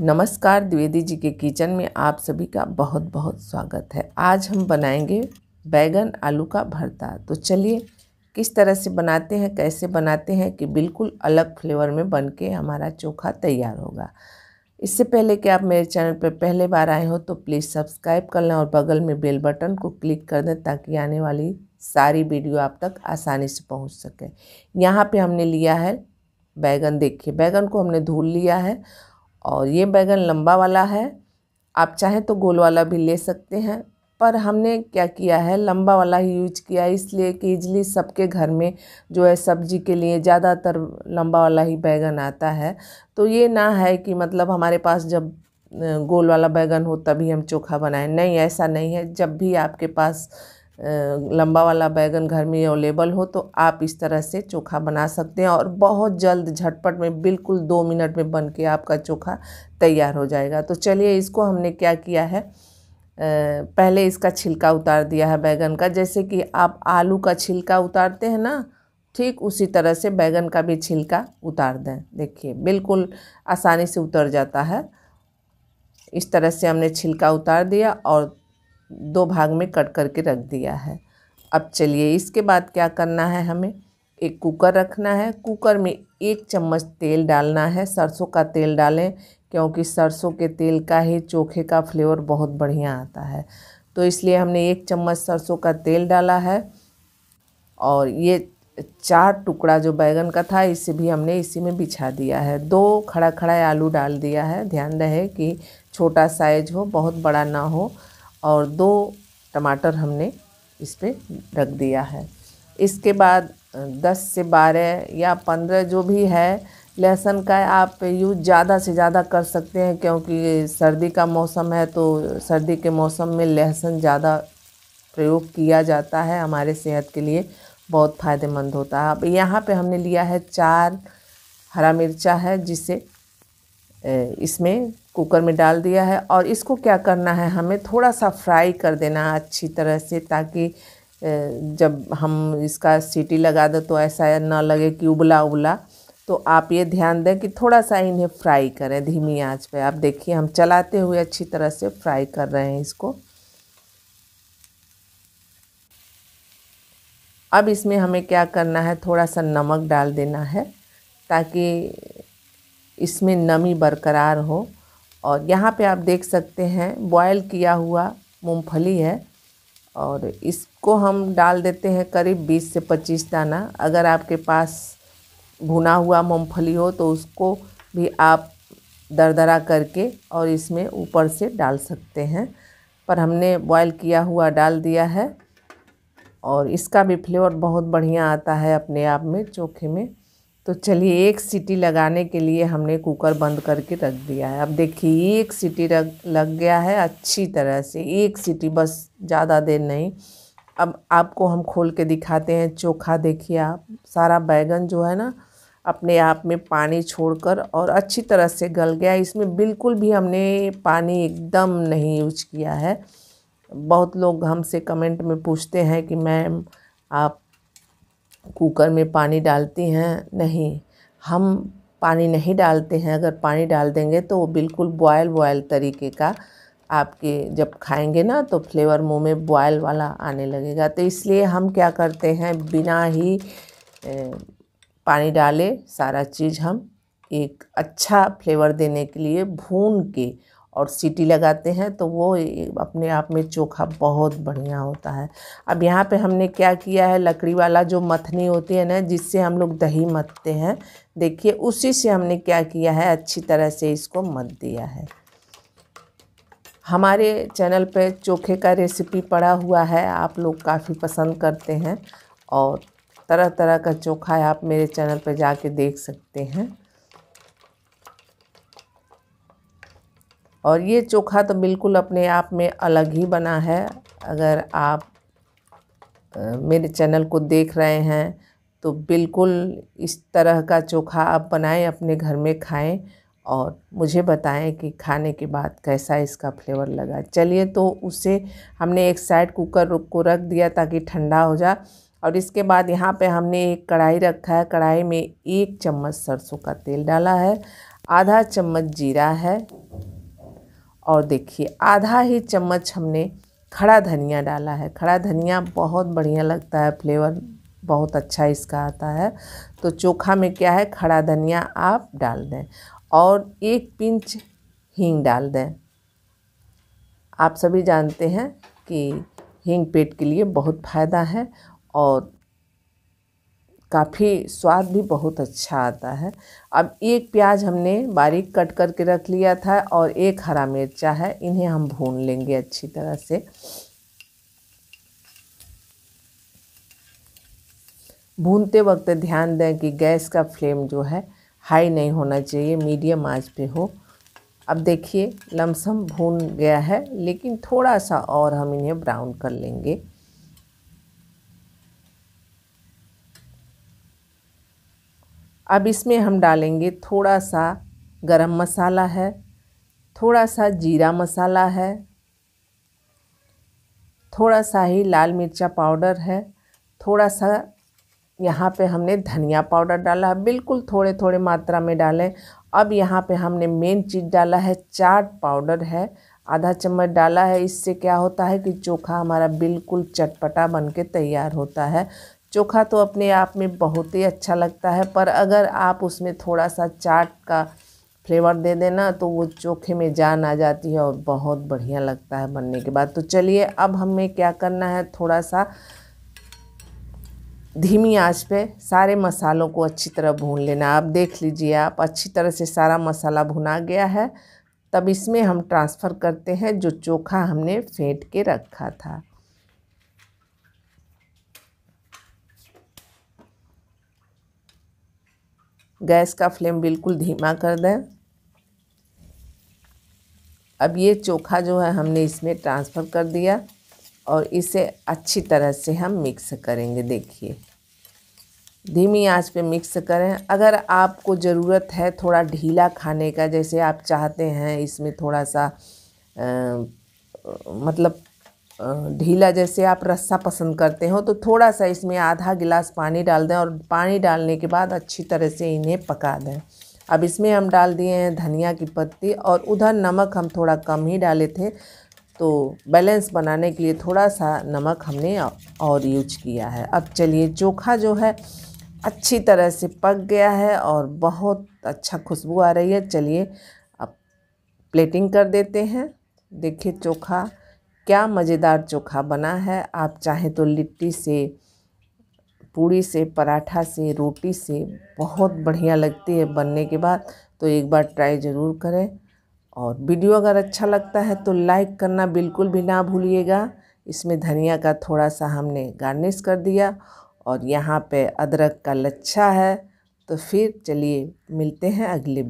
नमस्कार द्विवेदी जी के किचन में आप सभी का बहुत बहुत स्वागत है आज हम बनाएंगे बैगन आलू का भरता तो चलिए किस तरह से बनाते हैं कैसे बनाते हैं कि बिल्कुल अलग फ्लेवर में बन के हमारा चोखा तैयार होगा इससे पहले कि आप मेरे चैनल पर पहले बार आए हो तो प्लीज़ सब्सक्राइब कर लें और बगल में बेल बटन को क्लिक कर दें ताकि आने वाली सारी वीडियो आप तक आसानी से पहुंच सके यहाँ पे हमने लिया है बैगन देखिए बैगन को हमने धुल लिया है और ये बैगन लंबा वाला है आप चाहें तो गोल वाला भी ले सकते हैं पर हमने क्या किया है लंबा वाला ही यूज किया है इसलिए कि इजली सबके घर में जो है सब्जी के लिए ज़्यादातर लंबा वाला ही बैगन आता है तो ये ना है कि मतलब हमारे पास जब गोल वाला बैगन हो तभी हम चोखा बनाएं नहीं ऐसा नहीं है जब भी आपके पास लंबा वाला बैगन घर में अवेलेबल हो तो आप इस तरह से चोखा बना सकते हैं और बहुत जल्द झटपट में बिल्कुल दो मिनट में बन के आपका चोखा तैयार हो जाएगा तो चलिए इसको हमने क्या किया है पहले इसका छिलका उतार दिया है बैगन का जैसे कि आप आलू का छिलका उतारते हैं ना ठीक उसी तरह से बैगन का भी छिलका उतार दें देखिए बिल्कुल आसानी से उतर जाता है इस तरह से हमने छिलका उतार दिया और दो भाग में कट करके रख दिया है अब चलिए इसके बाद क्या करना है हमें एक कुकर रखना है कुकर में एक चम्मच तेल डालना है सरसों का तेल डालें क्योंकि सरसों के तेल का ही चोखे का फ्लेवर बहुत बढ़िया आता है तो इसलिए हमने एक चम्मच सरसों का तेल डाला है और ये चार टुकड़ा जो बैगन का था इसे भी हमने इसी में बिछा दिया है दो खड़ा खड़ा आलू डाल दिया है ध्यान रहे कि छोटा साइज हो बहुत बड़ा ना हो और दो टमाटर हमने इस पर रख दिया है इसके बाद दस से बारह या पंद्रह जो भी है लहसुन का आप यूज ज़्यादा से ज़्यादा कर सकते हैं क्योंकि सर्दी का मौसम है तो सर्दी के मौसम में लहसुन ज़्यादा प्रयोग किया जाता है हमारे सेहत के लिए बहुत फ़ायदेमंद होता है अब यहाँ पे हमने लिया है चार हरा मिर्चा है जिसे इसमें कुकर में डाल दिया है और इसको क्या करना है हमें थोड़ा सा फ्राई कर देना अच्छी तरह से ताकि जब हम इसका सीटी लगा दो तो ऐसा ना लगे कि उबला उबला तो आप ये ध्यान दें कि थोड़ा सा इन्हें फ्राई करें धीमी आंच पे आप देखिए हम चलाते हुए अच्छी तरह से फ्राई कर रहे हैं इसको अब इसमें हमें क्या करना है थोड़ा सा नमक डाल देना है ताकि इसमें नमी बरकरार हो और यहाँ पे आप देख सकते हैं बॉयल किया हुआ मूंगफली है और इसको हम डाल देते हैं करीब 20 से 25 दाना अगर आपके पास भुना हुआ मूंगफली हो तो उसको भी आप दरदरा करके और इसमें ऊपर से डाल सकते हैं पर हमने बॉयल किया हुआ डाल दिया है और इसका भी फ्लेवर बहुत बढ़िया आता है अपने आप में चोखे में तो चलिए एक सीटी लगाने के लिए हमने कुकर बंद करके रख दिया है अब देखिए एक सीटी रख लग गया है अच्छी तरह से एक सीटी बस ज़्यादा देर नहीं अब आपको हम खोल के दिखाते हैं चोखा देखिए आप सारा बैगन जो है ना अपने आप में पानी छोड़कर और अच्छी तरह से गल गया इसमें बिल्कुल भी हमने पानी एकदम नहीं यूज किया है बहुत लोग हमसे कमेंट में पूछते हैं कि मैम आप कुकर में पानी डालती हैं नहीं हम पानी नहीं डालते हैं अगर पानी डाल देंगे तो वो बिल्कुल बॉयल बॉयल तरीके का आपके जब खाएंगे ना तो फ्लेवर मुंह में बॉयल वाला आने लगेगा तो इसलिए हम क्या करते हैं बिना ही पानी डाले सारा चीज़ हम एक अच्छा फ्लेवर देने के लिए भून के और सीटी लगाते हैं तो वो अपने आप में चोखा बहुत बढ़िया होता है अब यहाँ पे हमने क्या किया है लकड़ी वाला जो मथनी होती है ना जिससे हम लोग दही मथते हैं देखिए उसी से हमने क्या किया है अच्छी तरह से इसको मत दिया है हमारे चैनल पे चोखे का रेसिपी पड़ा हुआ है आप लोग काफ़ी पसंद करते हैं और तरह तरह का चोखा आप मेरे चैनल पर जाके देख सकते हैं और ये चोखा तो बिल्कुल अपने आप में अलग ही बना है अगर आप मेरे चैनल को देख रहे हैं तो बिल्कुल इस तरह का चोखा आप बनाएं अपने घर में खाएं और मुझे बताएं कि खाने के बाद कैसा इसका फ्लेवर लगा चलिए तो उसे हमने एक साइड कुकर को रख दिया ताकि ठंडा हो जाए और इसके बाद यहाँ पे हमने एक कढ़ाई रखा है कढ़ाई में एक चम्मच सरसों का तेल डाला है आधा चम्मच जीरा है और देखिए आधा ही चम्मच हमने खड़ा धनिया डाला है खड़ा धनिया बहुत बढ़िया लगता है फ्लेवर बहुत अच्छा इसका आता है तो चोखा में क्या है खड़ा धनिया आप डाल दें और एक पिंच हींग डाल दें आप सभी जानते हैं कि हींग पेट के लिए बहुत फ़ायदा है और काफ़ी स्वाद भी बहुत अच्छा आता है अब एक प्याज हमने बारीक कट करके रख लिया था और एक हरा मिर्चा है इन्हें हम भून लेंगे अच्छी तरह से भूनते वक्त ध्यान दें कि गैस का फ्लेम जो है हाई नहीं होना चाहिए मीडियम आंच पे हो अब देखिए लमसम भून गया है लेकिन थोड़ा सा और हम इन्हें ब्राउन कर लेंगे अब इसमें हम डालेंगे थोड़ा सा गरम मसाला है थोड़ा सा जीरा मसाला है थोड़ा सा ही लाल मिर्चा पाउडर है थोड़ा सा यहाँ पे हमने धनिया पाउडर डाला है बिल्कुल थोड़े थोड़े मात्रा में डालें अब यहाँ पे हमने मेन चीज़ डाला है चाट पाउडर है आधा चम्मच डाला है इससे क्या होता है कि चोखा हमारा बिल्कुल चटपटा बन के तैयार होता है चोखा तो अपने आप में बहुत ही अच्छा लगता है पर अगर आप उसमें थोड़ा सा चाट का फ्लेवर दे देना तो वो चोखे में जान आ जाती है और बहुत बढ़िया लगता है बनने के बाद तो चलिए अब हमें क्या करना है थोड़ा सा धीमी आंच पे सारे मसालों को अच्छी तरह भून लेना आप देख लीजिए आप अच्छी तरह से सारा मसाला भुना गया है तब इसमें हम ट्रांसफ़र करते हैं जो चोखा हमने फेंट के रखा था गैस का फ्लेम बिल्कुल धीमा कर दें अब ये चोखा जो है हमने इसमें ट्रांसफ़र कर दिया और इसे अच्छी तरह से हम मिक्स करेंगे देखिए धीमी आंच पे मिक्स करें अगर आपको ज़रूरत है थोड़ा ढीला खाने का जैसे आप चाहते हैं इसमें थोड़ा सा आ, मतलब ढीला जैसे आप रस्सा पसंद करते हो तो थोड़ा सा इसमें आधा गिलास पानी डाल दें और पानी डालने के बाद अच्छी तरह से इन्हें पका दें अब इसमें हम डाल दिए हैं धनिया की पत्ती और उधर नमक हम थोड़ा कम ही डाले थे तो बैलेंस बनाने के लिए थोड़ा सा नमक हमने और यूज किया है अब चलिए चोखा जो है अच्छी तरह से पक गया है और बहुत अच्छा खुशबू आ रही है चलिए अब प्लेटिंग कर देते हैं देखिए चोखा क्या मज़ेदार चोखा बना है आप चाहें तो लिट्टी से पूड़ी से पराठा से रोटी से बहुत बढ़िया लगती है बनने के बाद तो एक बार ट्राई ज़रूर करें और वीडियो अगर अच्छा लगता है तो लाइक करना बिल्कुल भी ना भूलिएगा इसमें धनिया का थोड़ा सा हमने गार्निश कर दिया और यहाँ पे अदरक का लच्छा है तो फिर चलिए मिलते हैं अगले